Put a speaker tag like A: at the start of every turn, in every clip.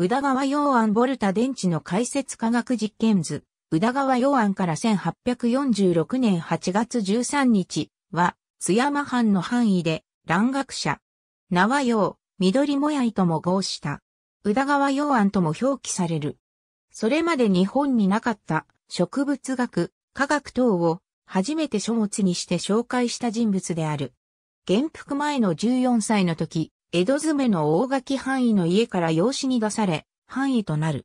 A: 宇田川洋安ボルタ電池の解説科学実験図、宇田川洋安から1846年8月13日は、津山藩の範囲で、蘭学者、名は溶、緑もやいとも合した、宇田川洋安とも表記される。それまで日本になかった植物学、科学等を初めて書物にして紹介した人物である。元服前の14歳の時、江戸詰めの大垣範囲の家から養子に出され、範囲となる。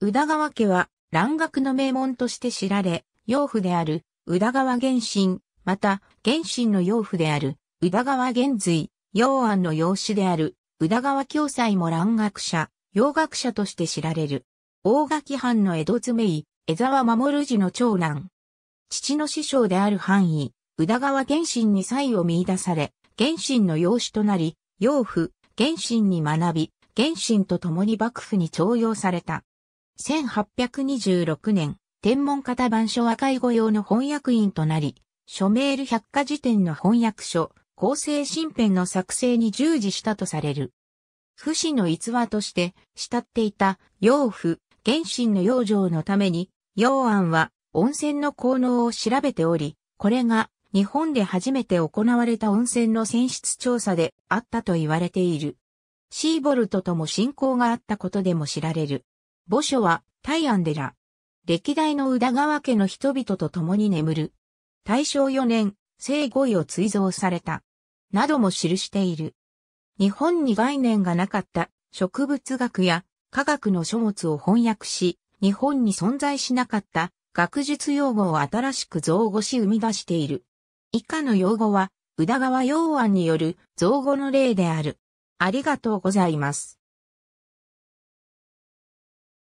A: 宇田川家は、蘭学の名門として知られ、養父である、宇田川玄信、また、玄信の養父である、宇田川玄瑞、養安の養子である、宇田川教祭も蘭学者、洋学者として知られる。大垣藩の江戸詰め医、江沢守氏の長男。父の師匠である範囲、宇田川玄信に才を見出され、玄信の養子となり、養父、原神に学び、原神と共に幕府に徴用された。1826年、天文型版書和解語用の翻訳員となり、書メール百科事典の翻訳書、構成新編の作成に従事したとされる。不死の逸話として慕っていた養父、原神の養生のために、養安は温泉の効能を調べており、これが日本で初めて行われた温泉の選出調査であったと言われている。シーボルトとも親交があったことでも知られる。墓所は、タイアンデラ。歴代の宇田川家の人々と共に眠る。大正4年、生5位を追贈された。なども記している。日本に概念がなかった植物学や科学の書物を翻訳し、日本に存在しなかった学術用語を新しく造語し生み出している。以下の用語は、宇田川洋案による造語の例である。ありがとうござい
B: ます。